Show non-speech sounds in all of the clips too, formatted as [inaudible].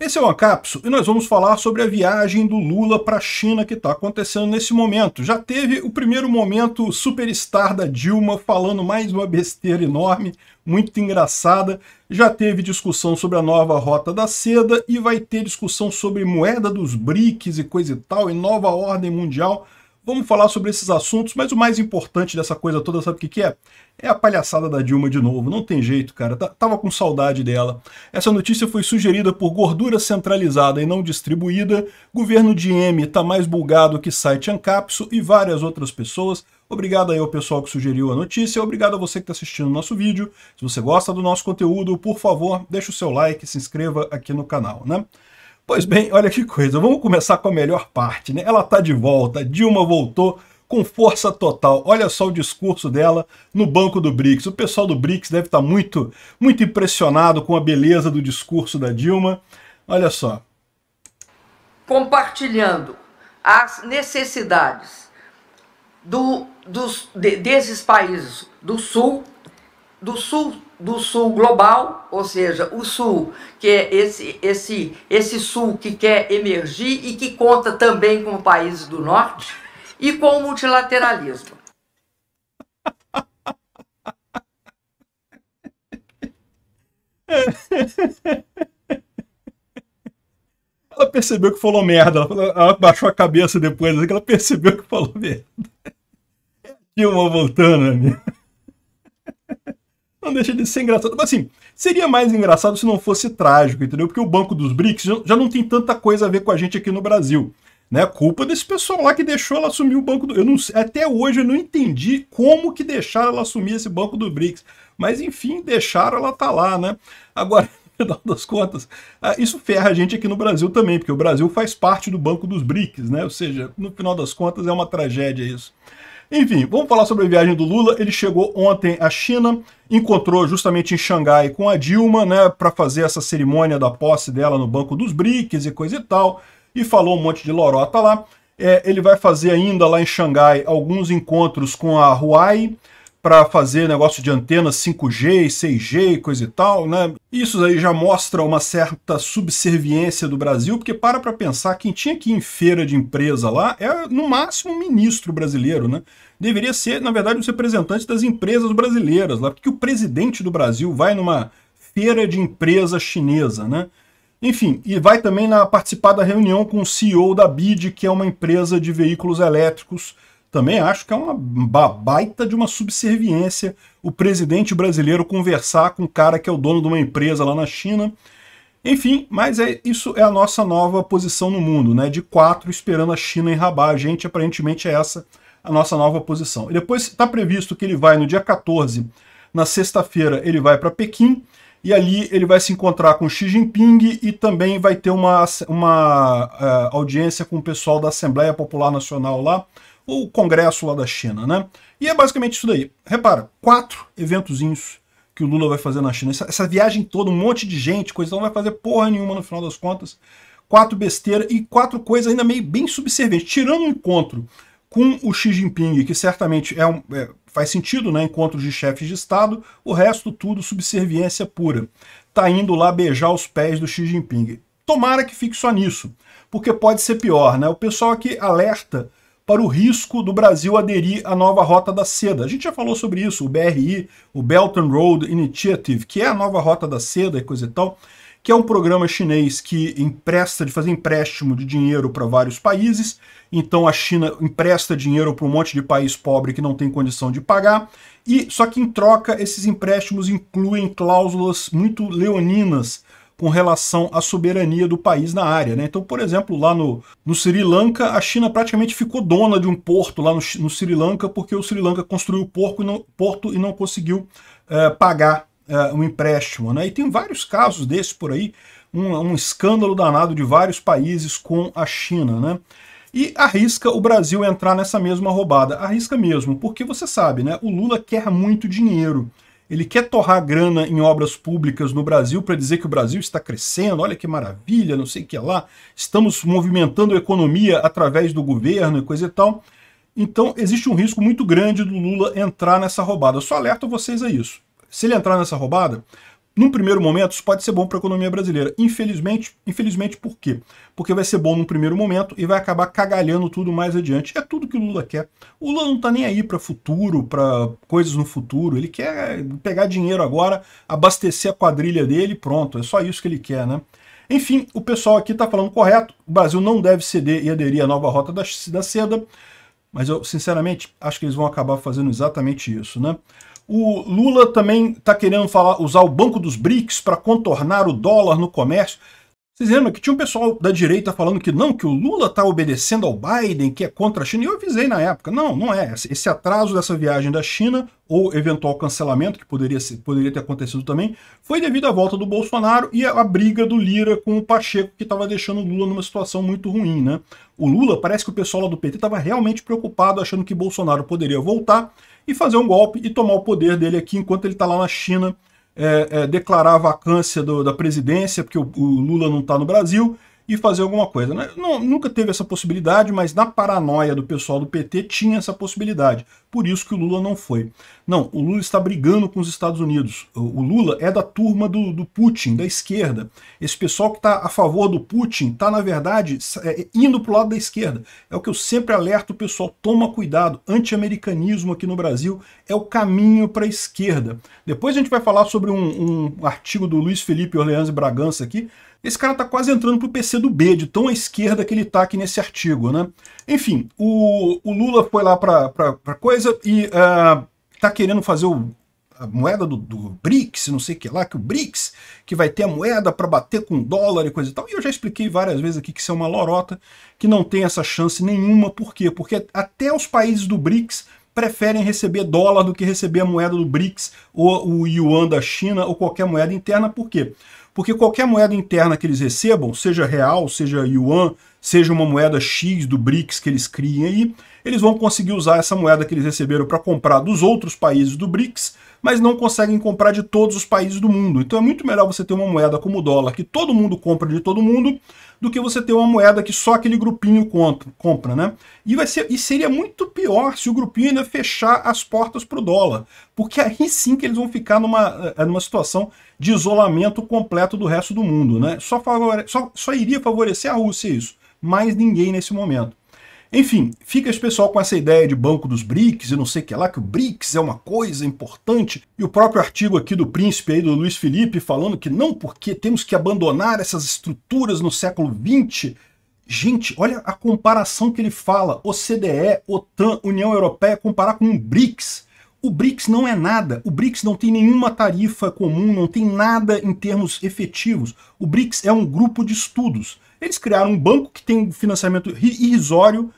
Esse é o Ancapso e nós vamos falar sobre a viagem do Lula para a China que está acontecendo nesse momento. Já teve o primeiro momento superstar da Dilma falando mais uma besteira enorme, muito engraçada. Já teve discussão sobre a nova rota da seda e vai ter discussão sobre moeda dos BRICS e coisa e tal, e nova ordem mundial. Vamos falar sobre esses assuntos, mas o mais importante dessa coisa toda, sabe o que, que é? É a palhaçada da Dilma de novo. Não tem jeito, cara. Tá, tava com saudade dela. Essa notícia foi sugerida por gordura centralizada e não distribuída. Governo de M tá mais bulgado que site Ancapso e várias outras pessoas. Obrigado aí ao pessoal que sugeriu a notícia, obrigado a você que está assistindo o nosso vídeo. Se você gosta do nosso conteúdo, por favor, deixa o seu like, se inscreva aqui no canal, né? Pois bem, olha que coisa, vamos começar com a melhor parte, né? Ela tá de volta, Dilma voltou com força total. Olha só o discurso dela no Banco do BRICS. O pessoal do BRICS deve estar tá muito, muito impressionado com a beleza do discurso da Dilma. Olha só. Compartilhando as necessidades do, dos, de, desses países do Sul, do Sul do sul global, ou seja, o sul, que é esse, esse, esse sul que quer emergir e que conta também com países do norte, e com o multilateralismo. [laughs] Ela percebeu que falou merda. Ela baixou a cabeça depois, assim, ela percebeu que falou merda. [laughs] Dilma voltando, né, amigo deixa de ser engraçado. Mas assim, seria mais engraçado se não fosse trágico, entendeu? Porque o Banco dos BRICS já não tem tanta coisa a ver com a gente aqui no Brasil. Né? Culpa desse pessoal lá que deixou ela assumir o banco do. Eu não, até hoje eu não entendi como que deixaram ela assumir esse banco do BRICS. Mas enfim, deixaram ela tá lá, né? Agora, [laughs] final das contas, ah, isso ferra a gente aqui no Brasil também, porque o Brasil faz parte do banco dos BRICS, né? Ou seja, no final das contas é uma tragédia isso. Enfim, vamos falar sobre a viagem do Lula. Ele chegou ontem à China, encontrou justamente em Xangai com a Dilma, né, para fazer essa cerimônia da posse dela no Banco dos BRICS e coisa e tal, e falou um monte de lorota lá. É, ele vai fazer ainda lá em Xangai alguns encontros com a Huawei, para fazer negócio de antenas 5G, 6G e coisa e tal, né? Isso aí já mostra uma certa subserviência do Brasil, porque para para pensar, quem tinha que ir em feira de empresa lá é, no máximo, um ministro brasileiro, né? Deveria ser, na verdade, os representantes das empresas brasileiras lá, porque o presidente do Brasil vai numa feira de empresa chinesa, né? Enfim, e vai também na, participar da reunião com o CEO da BID, que é uma empresa de veículos elétricos também acho que é uma baita de uma subserviência o presidente brasileiro conversar com o cara que é o dono de uma empresa lá na China. Enfim, mas é, isso é a nossa nova posição no mundo, né? De quatro esperando a China enrabar a gente, aparentemente é essa a nossa nova posição. E depois está previsto que ele vai no dia 14, na sexta-feira, ele vai para Pequim, e ali ele vai se encontrar com Xi Jinping e também vai ter uma, uma uh, audiência com o pessoal da Assembleia Popular Nacional lá, o Congresso lá da China, né? E é basicamente isso daí. Repara, quatro eventozinhos que o Lula vai fazer na China. Essa, essa viagem toda, um monte de gente, coisa, não vai fazer porra nenhuma no final das contas. Quatro besteiras e quatro coisas ainda meio bem subservientes. Tirando um encontro com o Xi Jinping, que certamente é, um, é faz sentido, né? Encontros de chefes de Estado, o resto tudo subserviência pura. Tá indo lá beijar os pés do Xi Jinping. Tomara que fique só nisso, porque pode ser pior, né? O pessoal aqui alerta para o risco do Brasil aderir à nova rota da seda. A gente já falou sobre isso, o BRI, o Belt and Road Initiative, que é a nova rota da seda e coisa e tal, que é um programa chinês que empresta, de fazer empréstimo de dinheiro para vários países. Então a China empresta dinheiro para um monte de país pobre que não tem condição de pagar. E só que em troca esses empréstimos incluem cláusulas muito leoninas com relação à soberania do país na área. Né? Então, por exemplo, lá no, no Sri Lanka, a China praticamente ficou dona de um porto lá no, no Sri Lanka, porque o Sri Lanka construiu o porto e não, conseguiu é, pagar é, um empréstimo. Né? E tem vários casos desses por aí, um, um escândalo danado de vários países com a China. Né? e arrisca o Brasil entrar nessa mesma roubada. Arrisca mesmo, porque você sabe, né? O Lula quer muito dinheiro ele quer torrar grana em obras públicas no Brasil para dizer que o Brasil está crescendo, olha que maravilha, não sei o que lá, estamos movimentando a economia através do governo e coisa e tal. Então existe um risco muito grande do Lula entrar nessa roubada. Eu só alerto vocês a isso. Se ele entrar nessa roubada, num primeiro momento, isso pode ser bom para a economia brasileira. Infelizmente, infelizmente por quê? Porque vai ser bom num primeiro momento e vai acabar cagalhando tudo mais adiante. É tudo que o Lula quer. O Lula não está nem aí para futuro, para coisas no futuro. Ele quer pegar dinheiro agora, abastecer a quadrilha dele pronto. É só isso que ele quer, né? Enfim, o pessoal aqui está falando correto. O Brasil não deve ceder e aderir à nova rota da, da seda. Mas eu, sinceramente, acho que eles vão acabar fazendo exatamente isso, né? O Lula também está querendo falar, usar o Banco dos BRICS para contornar o dólar no comércio. Vocês lembram que tinha um pessoal da direita falando que não, que o Lula está obedecendo ao Biden, que é contra a China, e eu avisei na época. Não, não é. Esse atraso dessa viagem da China, ou eventual cancelamento, que poderia, ser, poderia ter acontecido também, foi devido à volta do Bolsonaro e à briga do Lira com o Pacheco, que estava deixando o Lula numa situação muito ruim. né? O Lula, parece que o pessoal lá do PT estava realmente preocupado, achando que Bolsonaro poderia voltar, e fazer um golpe e tomar o poder dele aqui enquanto ele está lá na China, é, é, declarar a vacância do, da presidência, porque o, o Lula não está no Brasil, e fazer alguma coisa. Né? Não, nunca teve essa possibilidade, mas na paranoia do pessoal do PT tinha essa possibilidade. Por isso que o Lula não foi. Não, o Lula está brigando com os Estados Unidos. O Lula é da turma do, do Putin, da esquerda. Esse pessoal que está a favor do Putin está, na verdade, é, indo para o lado da esquerda. É o que eu sempre alerto o pessoal, toma cuidado. Anti-americanismo aqui no Brasil é o caminho para a esquerda. Depois a gente vai falar sobre um, um artigo do Luiz Felipe Orleans e Bragança aqui, esse cara está quase entrando para o PC do B, de tão à esquerda que ele está aqui nesse artigo. Né? Enfim, o, o Lula foi lá para coisa e está ah, querendo fazer o, a moeda do, do, BRICS, não sei o que lá, que o BRICS, que vai ter a moeda para bater com dólar e coisa e tal. E eu já expliquei várias vezes aqui que isso é uma lorota, que não tem essa chance nenhuma. Por quê? Porque até os países do BRICS preferem receber dólar do que receber a moeda do BRICS ou o yuan da China ou qualquer moeda interna. Por quê? porque qualquer moeda interna que eles recebam, seja real, seja yuan, seja uma moeda X do BRICS que eles criem aí, eles vão conseguir usar essa moeda que eles receberam para comprar dos outros países do BRICS, mas não conseguem comprar de todos os países do mundo. Então é muito melhor você ter uma moeda como o dólar, que todo mundo compra de todo mundo, do que você ter uma moeda que só aquele grupinho compra, né? E, vai ser, e seria muito pior se o grupinho ainda fechar as portas para o dólar, porque aí sim que eles vão ficar numa, eh, numa situação de isolamento completo do resto do mundo. Né? Só, favore... só, só iria favorecer a Rússia isso, mais ninguém nesse momento. Enfim, fica esse pessoal com essa ideia de banco dos BRICS e não sei o que lá, que o BRICS é uma coisa importante. E o próprio artigo aqui do príncipe aí, do Luiz Felipe, falando que não, porque temos que abandonar essas estruturas no século XX. Gente, olha a comparação que ele fala, OCDE, OTAN, União Europeia, comparar com um BRICS. O BRICS não é nada. O BRICS não tem nenhuma tarifa comum, não tem nada em termos efetivos. O BRICS é um grupo de estudos. Eles criaram um banco que tem financiamento irrisório,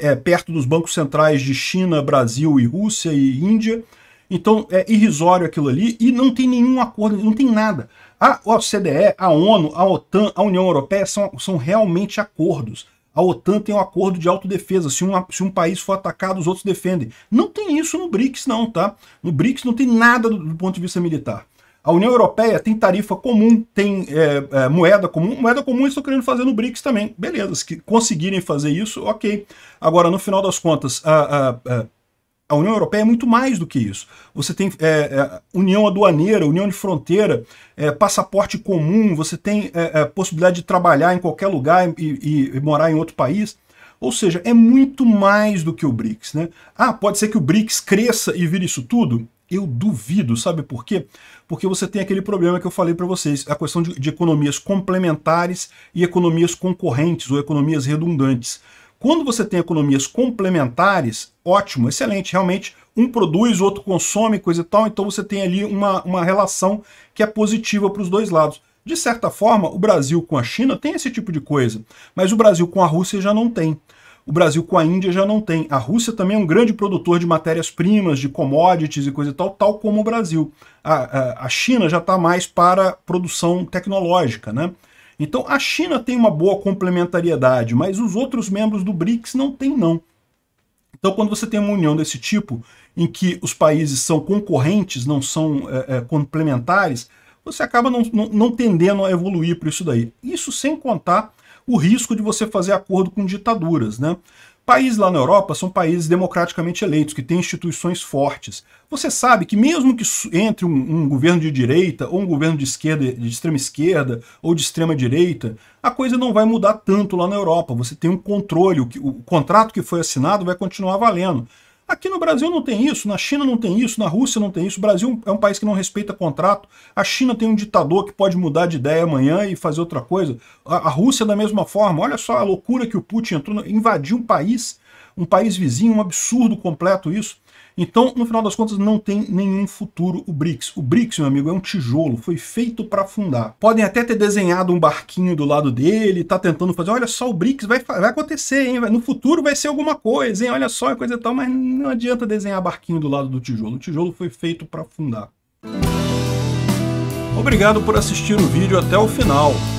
é, perto dos bancos centrais de China, Brasil e Rússia e Índia. Então é irrisório aquilo ali e não tem nenhum acordo, não tem nada. A OCDE, a ONU, a OTAN, a União Europeia são, são realmente acordos. A OTAN tem um acordo de autodefesa. Se, uma, se um país for atacado, os outros defendem. Não tem isso no BRICS, não, tá? No BRICS não tem nada do, do ponto de vista militar. A União Europeia tem tarifa comum, tem é, é, moeda comum. Moeda comum eles estão querendo fazer no BRICS também. Beleza, se conseguirem fazer isso, ok. Agora, no final das contas, a, a, a a União Europeia é muito mais do que isso. Você tem é, é união aduaneira, união de fronteira, é, passaporte comum, você tem é, é, possibilidade de trabalhar em qualquer lugar e, e, e, morar em outro país. Ou seja, é muito mais do que o BRICS. Né? Ah, pode ser que o BRICS cresça e vire isso tudo? Eu duvido, sabe por quê? Porque você tem aquele problema que eu falei para vocês, a questão de, de economias complementares e economias concorrentes ou economias redundantes. Quando você tem economias complementares, ótimo, excelente, realmente um produz, o outro consome, coisa e tal, então você tem ali uma, uma relação que é positiva para os dois lados. De certa forma, o Brasil com a China tem esse tipo de coisa, mas o Brasil com a Rússia já não tem. O Brasil com a Índia já não tem. A Rússia também é um grande produtor de matérias-primas, de commodities e coisa e tal, tal como o Brasil. A, a, a China já está mais para produção tecnológica, né? Então a China tem uma boa complementariedade, mas os outros membros do BRICS não têm não. Então quando você tem uma união desse tipo, em que os países são concorrentes, não são é, é, complementares, você acaba não, não, não tendendo a evoluir para isso daí. Isso sem contar o risco de você fazer acordo com ditaduras, né? Países lá na Europa são países democraticamente eleitos, que têm instituições fortes. Você sabe que mesmo que entre um, um governo de direita ou um governo de esquerda, de extrema esquerda ou de extrema direita, a coisa não vai mudar tanto lá na Europa. Você tem um controle, o, que, o contrato que foi assinado vai continuar valendo. Aqui no Brasil não tem isso, na China não tem isso, na Rússia não tem isso. O Brasil é um país que não respeita contrato. A China tem um ditador que pode mudar de ideia amanhã e fazer outra coisa. A, a Rússia, é da mesma forma, olha só a loucura que o Putin entrou, invadiu um país, um país vizinho, um absurdo completo isso. Então, no final das contas, não tem nenhum futuro o BRICS. O BRICS, meu amigo, é um tijolo, foi feito para afundar. Podem até ter desenhado um barquinho do lado dele, tá tentando fazer, olha só, o BRICS vai, vai acontecer, hein? No futuro vai ser alguma coisa, hein? Olha só, coisa e tal, mas não adianta desenhar barquinho do lado do tijolo. O tijolo foi feito para afundar. Obrigado por assistir o vídeo até o final.